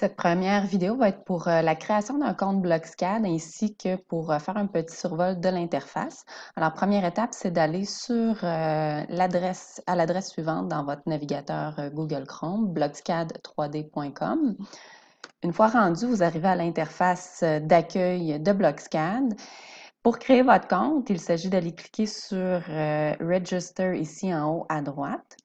Cette première vidéo va être pour euh, la création d'un compte Blockscad ainsi que pour euh, faire un petit survol de l'interface. Alors, première étape, c'est d'aller sur euh, l'adresse à l'adresse suivante dans votre navigateur Google Chrome, blockscad3d.com. Une fois rendu, vous arrivez à l'interface d'accueil de Blockscad. Pour créer votre compte, il s'agit d'aller cliquer sur Register ici en haut à droite.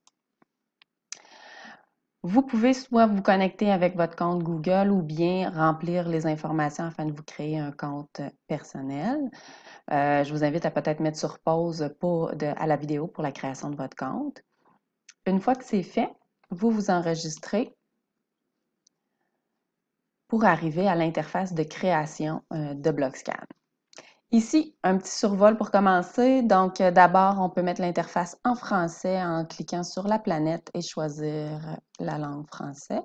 Vous pouvez soit vous connecter avec votre compte Google ou bien remplir les informations afin de vous créer un compte euh, personnel. Euh, je vous invite à peut-être mettre sur pause à la vidéo pour la création de votre compte. Une fois que c'est fait, vous vous enregistrez pour arriver à l'interface de création euh, de BlockScan. Ici, un petit survol pour commencer. Donc, euh, d'abord, on peut mettre l'interface en français en cliquant sur la planète et choisir la langue française.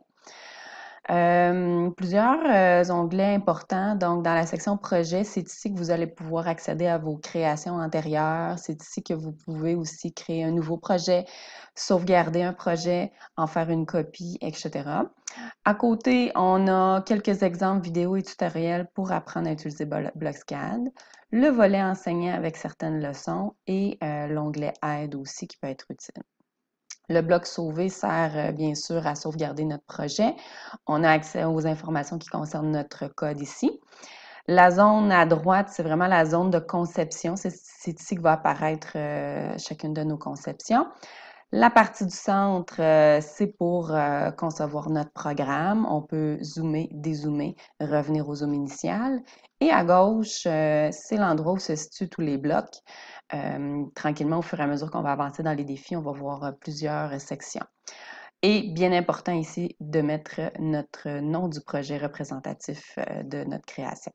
Euh, plusieurs euh, onglets importants. Donc, dans la section projet, c'est ici que vous allez pouvoir accéder à vos créations antérieures. C'est ici que vous pouvez aussi créer un nouveau projet, sauvegarder un projet, en faire une copie, etc. À côté, on a quelques exemples vidéo et tutoriels pour apprendre à utiliser Blockscad, le volet enseignant avec certaines leçons et euh, l'onglet aide aussi qui peut être utile. Le bloc Sauvé sert euh, bien sûr à sauvegarder notre projet. On a accès aux informations qui concernent notre code ici. La zone à droite, c'est vraiment la zone de conception. C'est ici que va apparaître euh, chacune de nos conceptions. La partie du centre, euh, c'est pour euh, concevoir notre programme. On peut zoomer, dézoomer, revenir au zoom initial. Et à gauche, euh, c'est l'endroit où se situent tous les blocs. tranquillement, au fur et à mesure qu'on va avancer dans les défis, on va voir plusieurs sections. Et bien important ici de mettre notre nom du projet représentatif de notre création.